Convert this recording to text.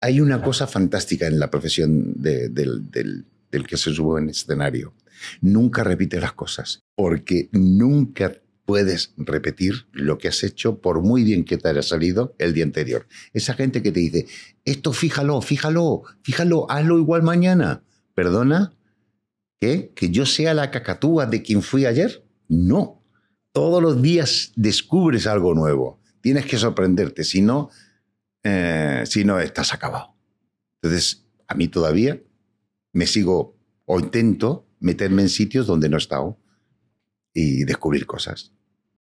hay una cosa fantástica en la profesión del, que se sube en escenario. Nunca repite las cosas, porque nunca puedes repetir lo que has hecho, por muy bien que te haya salido el día anterior. Esa gente que te dice, esto fíjalo, fíjalo, fíjalo, hazlo igual mañana. ¿Perdona? ¿Qué? ¿Que yo sea la cacatúa de quien fui ayer? No. Todos los días descubres algo nuevo. Tienes que sorprenderte, si no, eh, si no estás acabado. Entonces, a mí todavía me sigo o intento meterme en sitios donde no he estado y descubrir cosas.